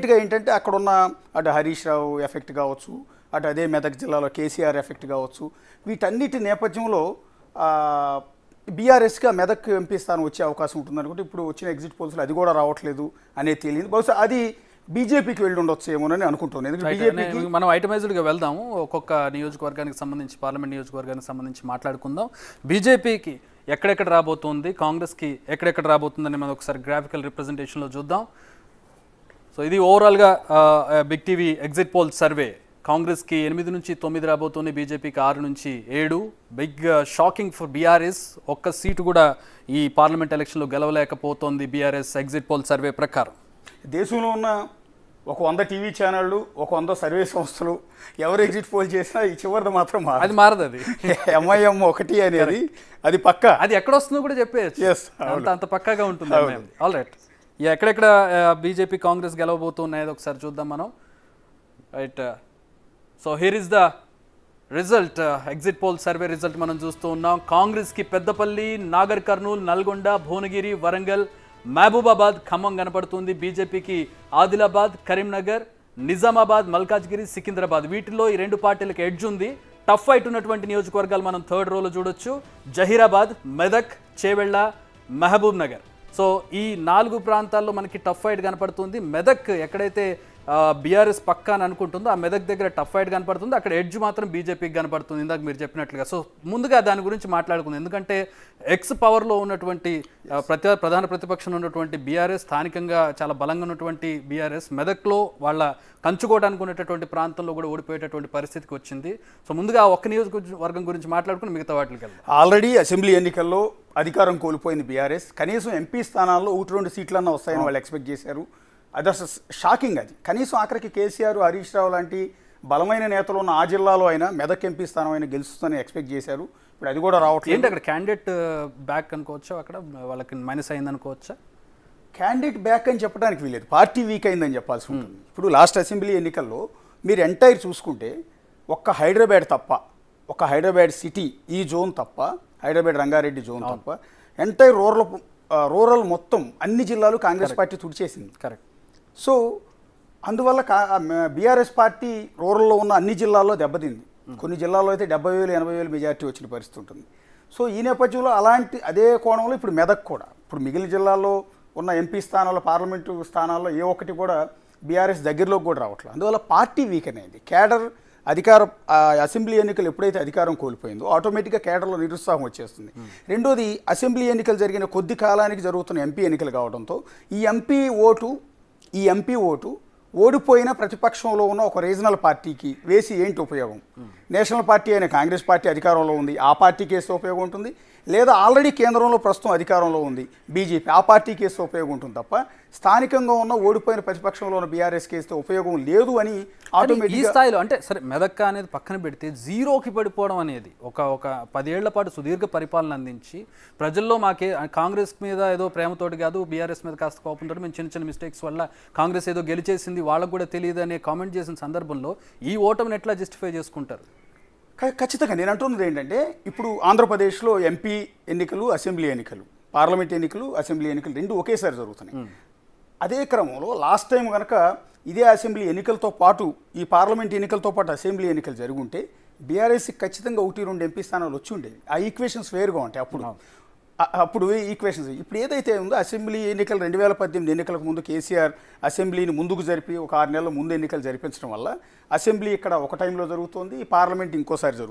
ఇటుగా ఏంటంటే అక్కడ ఉన్న అటు హరీష్ రావు ఎఫెక్ట్ కావచ్చు అటు అదే మెదక్ జిల్లాలో కేసీఆర్ ఎఫెక్ట్ కావచ్చు వీటన్నిటి నేపథ్యంలో బీఆర్ఎస్గా మెదక్ ఎంపీ స్థానం వచ్చే అవకాశం ఉంటుంది అనుకుంటే ఇప్పుడు వచ్చిన ఎగ్జిట్ పోల్స్లో అది కూడా రావట్లేదు అనేది తెలియదు బహుశా అది బీజేపీకి వెళ్ళి ఉండొచ్చు ఏమోనని అనుకుంటున్నాను ఎందుకంటే మనం ఐటమైజ్డ్గా వెళ్దాము ఒక్కొక్క నియోజకవర్గానికి సంబంధించి పార్లమెంట్ నియోజకవర్గానికి సంబంధించి మాట్లాడుకుందాం బీజేపీకి ఎక్కడెక్కడ రాబోతుంది కాంగ్రెస్కి ఎక్కడెక్కడ రాబోతుందని మనం ఒకసారి గ్రాఫికల్ రిప్రజెంటేషన్లో చూద్దాం సో ఇది ఓవరాల్గా big TV exit poll survey కాంగ్రెస్కి ఎనిమిది నుంచి తొమ్మిది రాబోతుంది బీజేపీకి ఆరు నుంచి ఏడు బిగ్ షాకింగ్ ఫర్ బీఆర్ఎస్ ఒక్క సీటు కూడా ఈ పార్లమెంట్ ఎలక్షన్లో గెలవలేకపోతుంది బీఆర్ఎస్ ఎగ్జిట్ పోల్ సర్వే ప్రకారం దేశంలో ఉన్న ఒక వంద టీవీ ఛానళ్ళు ఒక వంద సర్వే సంస్థలు ఎవరు ఎగ్జిట్ పోల్ చేసినా ఈ చివరిది మాత్రం అది మారదు అది ఎంఐఎం ఒకటి అనేది అది పక్క అది ఎక్కడ వస్తుందో కూడా చెప్పేయచ్చు అంత అంత పక్కగా ఉంటుంది ఆల్ రైట్ ఎక్కడెక్కడ బీజేపీ కాంగ్రెస్ గెలవబోతున్నాయో ఒకసారి చూద్దాం మనం right so here is the result exit poll survey result మనం చూస్తూ ఉన్నాం కాంగ్రెస్కి పెద్దపల్లి నాగర్ కర్నూలు నల్గొండ భువనగిరి వరంగల్ మహబూబాబాద్ ఖమ్మం కనపడుతుంది బీజేపీకి ఆదిలాబాద్ కరీంనగర్ నిజామాబాద్ మల్కాజ్గిరి సికింద్రాబాద్ వీటిలో ఈ రెండు పార్టీలకు ఎడ్జ్ ఉంది టఫ్ ఫైట్ ఉన్నటువంటి నియోజకవర్గాలు మనం థర్డ్ రోలో చూడొచ్చు జహీరాబాద్ మెదక్ చేవెళ్ళ మహబూబ్ నగర్ సో ఈ నాలుగు ప్రాంతాల్లో మనకి టఫ్ ఫైట్ కనపడుతుంది మెదక్ ఎక్కడైతే బీఆర్ఎస్ పక్కా అని అనుకుంటుందో ఆ మెదక్ దగ్గర టఫ్ ఫైట్ కనపడుతుంది అక్కడ ఎడ్జ్ మాత్రం బీజేపీకి కనపడుతుంది ఇందాక మీరు చెప్పినట్లుగా సో ముందుగా దాని గురించి మాట్లాడుకుంది ఎందుకంటే ఎక్స్ పవర్లో ఉన్నటువంటి ప్రతి ప్రధాన ప్రతిపక్షంలో ఉన్నటువంటి బీఆర్ఎస్ స్థానికంగా చాలా బలంగా ఉన్నటువంటి బీఆర్ఎస్ మెదక్లో వాళ్ళ కంచుకోవడానికి ఉన్నటువంటి ప్రాంతంలో కూడా ఓడిపోయేటటువంటి పరిస్థితికి వచ్చింది సో ముందుగా ఒక్క నియోజకవర్గం గురించి మాట్లాడుకుని మిగతా వాటికి ఆల్రెడీ అసెంబ్లీ ఎన్నికల్లో అధికారం కోల్పోయింది బీఆర్ఎస్ కనీసం ఎంపీ స్థానాల్లో ఒకటి రెండు సీట్లన్నా వస్తాయని వాళ్ళు ఎక్స్పెక్ట్ చేశారు అది షాకింగ్ అది కనీసం ఆఖరికి కేసీఆర్ హరీష్ రావు లాంటి బలమైన నేతలు ఉన్న ఆ జిల్లాలో అయినా మెదక్ ఎంపీ స్థానం అయినా గెలుస్తుందని ఎక్స్పెక్ట్ చేశారు ఇప్పుడు అది కూడా రావట్లేదు ఏంటి అక్కడ క్యాండిడేట్ బ్యాక్ అనుకోవచ్చా అక్కడ వాళ్ళకి మైనస్ అయింది అనుకోవచ్చా క్యాండిడేట్ బ్యాక్ అని చెప్పడానికి వీలేదు పార్టీ వీక్ అయిందని చెప్పాల్సి ఉంటుంది ఇప్పుడు లాస్ట్ అసెంబ్లీ ఎన్నికల్లో మీరు ఎంటైర్ చూసుకుంటే ఒక్క హైదరాబాద్ తప్ప ఒక హైదరాబాద్ సిటీ ఈ జోన్ తప్ప హైదరాబాద్ రంగారెడ్డి జోన్ తప్ప ఎంటైర్ రూరల్ రూరల్ మొత్తం అన్ని జిల్లాలు కాంగ్రెస్ పార్టీ తుడిచేసింది కరెక్ట్ సో అందువల్ల బీఆర్ఎస్ పార్టీ రూరల్లో ఉన్న అన్ని జిల్లాల్లో దెబ్బతింది కొన్ని జిల్లాల్లో అయితే డెబ్బై వేలు ఎనభై వేలు మెజార్టీ వచ్చిన పరిస్థితి ఉంటుంది సో ఈ నేపథ్యంలో అలాంటి అదే కోణంలో ఇప్పుడు మెదక్ కూడా ఇప్పుడు మిగిలిన జిల్లాల్లో ఉన్న ఎంపీ స్థానాల్లో పార్లమెంటు స్థానాల్లో ఏ ఒక్కటి కూడా బీఆర్ఎస్ దగ్గరలోకి కూడా రావట్లేదు అందువల్ల పార్టీ వీక్ అనేది కేడర్ అధికార అసెంబ్లీ ఎన్నికలు ఎప్పుడైతే అధికారం కోల్పోయిందో ఆటోమేటిక్గా కేడర్లో నిరుత్సాహం వచ్చేస్తుంది రెండోది అసెంబ్లీ ఎన్నికలు జరిగిన కొద్ది కాలానికి జరుగుతున్న ఎంపీ ఎన్నికలు కావడంతో ఈ ఎంపీ ఓటు ఈ ఎంపీ ఓటు ఓడిపోయిన ప్రతిపక్షంలో ఉన్న ఒక రీజనల్ పార్టీకి వేసి ఏంటి ఉపయోగం నేషనల్ పార్టీ అయిన కాంగ్రెస్ పార్టీ అధికారంలో ఉంది ఆ పార్టీకి వేస్తే ఉపయోగం ఉంటుంది లేదా ఆల్రెడీ కేంద్రంలో ప్రస్తుతం అధికారంలో ఉంది బీజేపీ ఆ పార్టీ కేసు ఉపయోగం ఉంటుంది తప్ప స్థానికంగా ఉన్న ఓడిపోయిన ప్రతిపక్షంలో ఉన్న బీఆర్ఎస్ కేసుతో ఉపయోగం లేదు అని ఆటోమేటిక్ ఈ స్థాయిలో అంటే సరే మెదక్క అనేది పక్కన పెడితే జీరోకి పడిపోవడం అనేది ఒక ఒక పదేళ్ల పాటు సుదీర్ఘ పరిపాలన అందించి ప్రజల్లో మాకే కాంగ్రెస్ మీద ఏదో ప్రేమతోటి కాదు బీఆర్ఎస్ మీద కాస్త కోపంతో మేము చిన్న చిన్న మిస్టేక్స్ వల్ల కాంగ్రెస్ ఏదో గెలిచేసింది వాళ్ళకు కూడా తెలియదు అనే కామెంట్ చేసిన సందర్భంలో ఈ ఓటమిని ఎట్లా జస్టిఫై చేసుకుంటారు ఖచ్చితంగా నేను అంటున్నది ఏంటంటే ఇప్పుడు ఆంధ్రప్రదేశ్లో ఎంపీ ఎన్నికలు అసెంబ్లీ ఎన్నికలు పార్లమెంట్ ఎన్నికలు అసెంబ్లీ ఎన్నికలు రెండు ఒకేసారి జరుగుతున్నాయి అదే క్రమంలో లాస్ట్ టైం కనుక ఇదే అసెంబ్లీ ఎన్నికలతో పాటు ఈ పార్లమెంట్ ఎన్నికలతో పాటు అసెంబ్లీ ఎన్నికలు జరుగుంటే బీఆర్ఎస్కి ఖచ్చితంగా ఒకటి రెండు ఎంపీ స్థానాలు వచ్చి ఉండేవి ఆ ఈక్వేషన్స్ వేరుగా ఉంటాయి అప్పుడు అప్పుడు ఈక్వేషన్స్ ఇప్పుడు ఏదైతే ఉందో అసెంబ్లీ ఎన్నికలు రెండు వేల పద్దెనిమిది ఎన్నికలకు ముందు కేసీఆర్ అసెంబ్లీని ముందుకు జరిపి ఒక ఆరు నెలల ముందు ఎన్నికలు జరిపించడం వల్ల అసెంబ్లీ ఇక్కడ ఒక టైంలో జరుగుతుంది పార్లమెంట్ ఇంకోసారి జరుగుతుంది